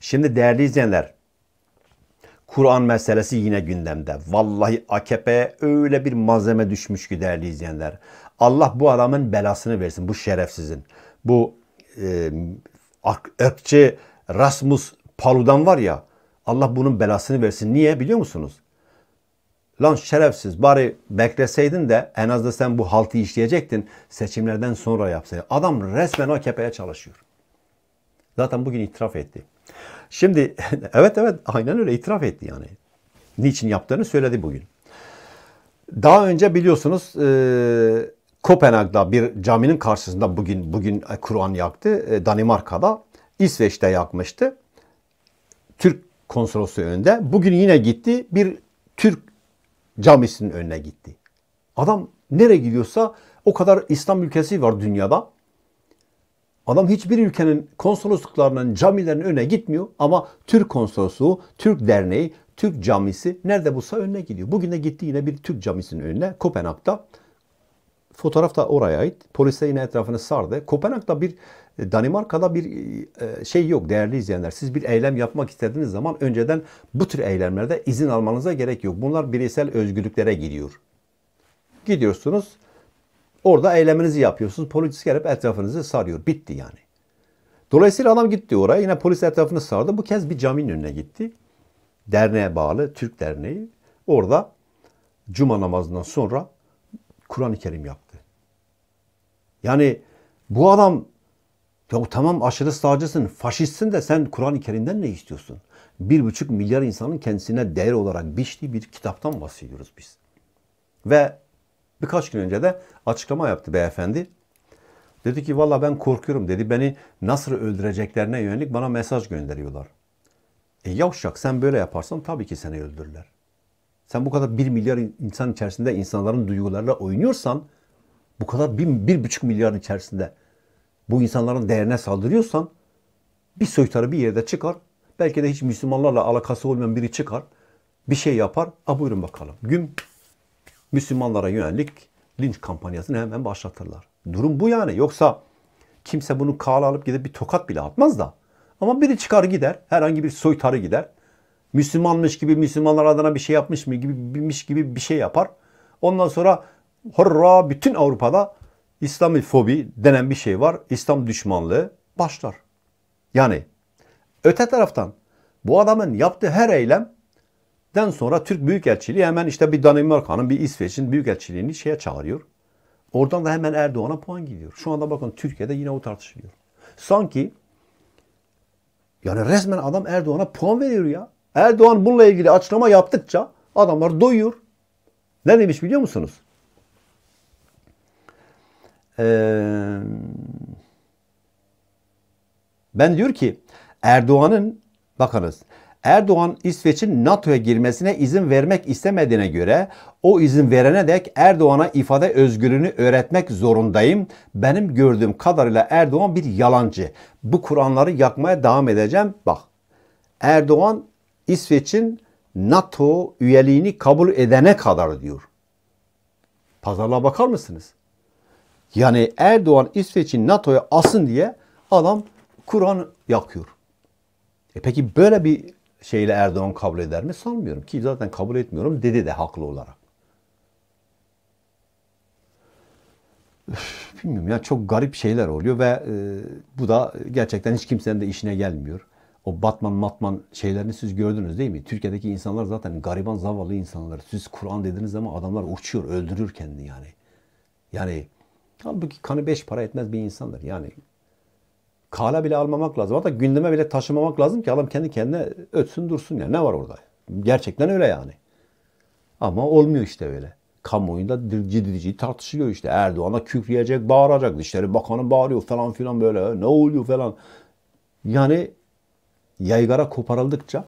Şimdi değerli izleyenler, Kur'an meselesi yine gündemde. Vallahi AKP'ye öyle bir malzeme düşmüş ki değerli izleyenler. Allah bu adamın belasını versin, bu şerefsizin. Bu e, ırkçı Rasmus Paludan var ya, Allah bunun belasını versin. Niye biliyor musunuz? Lan şerefsiz bari bekleseydin de en az da sen bu haltı işleyecektin. Seçimlerden sonra yapsaydın. Adam resmen AKP'ye çalışıyor. Zaten bugün itiraf etti. Şimdi evet evet aynen öyle itiraf etti yani. Niçin yaptığını söyledi bugün. Daha önce biliyorsunuz e, Kopenhag'da bir caminin karşısında bugün bugün e, Kur'an yaktı. E, Danimarka'da, İsveç'te yakmıştı. Türk konsolosu önünde. Bugün yine gitti bir Türk camisinin önüne gitti. Adam nereye gidiyorsa o kadar İslam ülkesi var dünyada. Adam hiçbir ülkenin konsolosluklarının, camilerin önüne gitmiyor ama Türk konsolosluğu, Türk derneği, Türk camisi nerede bulsa önüne gidiyor. Bugün de gitti yine bir Türk camisinin önüne Kopenhag'da. Fotoğraf da oraya ait. Polise yine etrafını sardı. Kopenhag'da bir e, Danimarka'da bir e, şey yok değerli izleyenler. Siz bir eylem yapmak istediğiniz zaman önceden bu tür eylemlerde izin almanıza gerek yok. Bunlar bireysel özgürlüklere gidiyor. Gidiyorsunuz Orada eyleminizi yapıyorsunuz. Polis gelip etrafınızı sarıyor. Bitti yani. Dolayısıyla adam gitti oraya. Yine polis etrafını sardı. Bu kez bir caminin önüne gitti. Derneğe bağlı Türk Derneği. Orada cuma namazından sonra Kur'an-ı Kerim yaptı. Yani bu adam ya tamam aşırı sağcısın, faşistsin de sen Kur'an-ı Kerim'den ne istiyorsun? Bir buçuk milyar insanın kendisine değer olarak biçtiği bir kitaptan bahsediyoruz biz. Ve Birkaç gün önce de açıklama yaptı beyefendi. Dedi ki valla ben korkuyorum dedi. Beni nasıl öldüreceklerine yönelik bana mesaj gönderiyorlar. E yavşak sen böyle yaparsan tabii ki seni öldürürler. Sen bu kadar bir milyar insan içerisinde insanların duygularıyla oynuyorsan bu kadar bir, bir buçuk milyar içerisinde bu insanların değerine saldırıyorsan bir soytarı bir yerde çıkar. Belki de hiç Müslümanlarla alakası olmayan biri çıkar. Bir şey yapar. A buyurun bakalım. Gün Müslümanlara yönelik linç kampanyasını hemen başlatırlar. Durum bu yani. Yoksa kimse bunu kağla alıp gidip bir tokat bile atmaz da. Ama biri çıkar gider. Herhangi bir soytarı gider. Müslümanmış gibi Müslümanlar adına bir şey yapmış mı gibimiş gibi bir şey yapar. Ondan sonra hurra bütün Avrupa'da İslamifobi denen bir şey var. İslam düşmanlığı başlar. Yani öte taraftan bu adamın yaptığı her eylem Den sonra Türk Büyükelçiliği hemen işte bir Danimarka'nın bir İsveç'in Büyükelçiliğini şeye çağırıyor. Oradan da hemen Erdoğan'a puan gidiyor. Şu anda bakın Türkiye'de yine o tartışılıyor. Sanki yani resmen adam Erdoğan'a puan veriyor ya. Erdoğan bununla ilgili açıklama yaptıkça adamlar doyuyor. Ne demiş biliyor musunuz? Ee, ben diyor ki Erdoğan'ın bakınız Erdoğan İsveç'in NATO'ya girmesine izin vermek istemediğine göre o izin verene dek Erdoğan'a ifade özgürlüğünü öğretmek zorundayım. Benim gördüğüm kadarıyla Erdoğan bir yalancı. Bu Kur'anları yakmaya devam edeceğim. Bak Erdoğan İsveç'in NATO üyeliğini kabul edene kadar diyor. Pazarlığa bakar mısınız? Yani Erdoğan İsveç'in NATO'ya asın diye adam Kur'an yakıyor. E peki böyle bir şeyle Erdoğan kabul eder mi? Sanmıyorum ki zaten kabul etmiyorum dedi de haklı olarak. Üf, bilmiyorum ya çok garip şeyler oluyor ve e, bu da gerçekten hiç kimsenin de işine gelmiyor. O Batman Matman şeylerini siz gördünüz değil mi? Türkiye'deki insanlar zaten gariban zavallı insanlar. Siz Kur'an dediniz ama adamlar uçuyor, öldürür kendini yani. Yani halbuki kanı beş para etmez bir insandır. Yani Kale bile almamak lazım. Hatta gündeme bile taşımamak lazım ki adam kendi kendine ötsün dursun Yani. Ne var orada? Gerçekten öyle yani. Ama olmuyor işte öyle. Kamuoyunda ciddi ciddi tartışılıyor işte. Erdoğan'a kükreyecek, bağıracak. Dışişleri Bakanı bağırıyor falan filan böyle. Ne oluyor falan. Yani yaygara koparıldıkça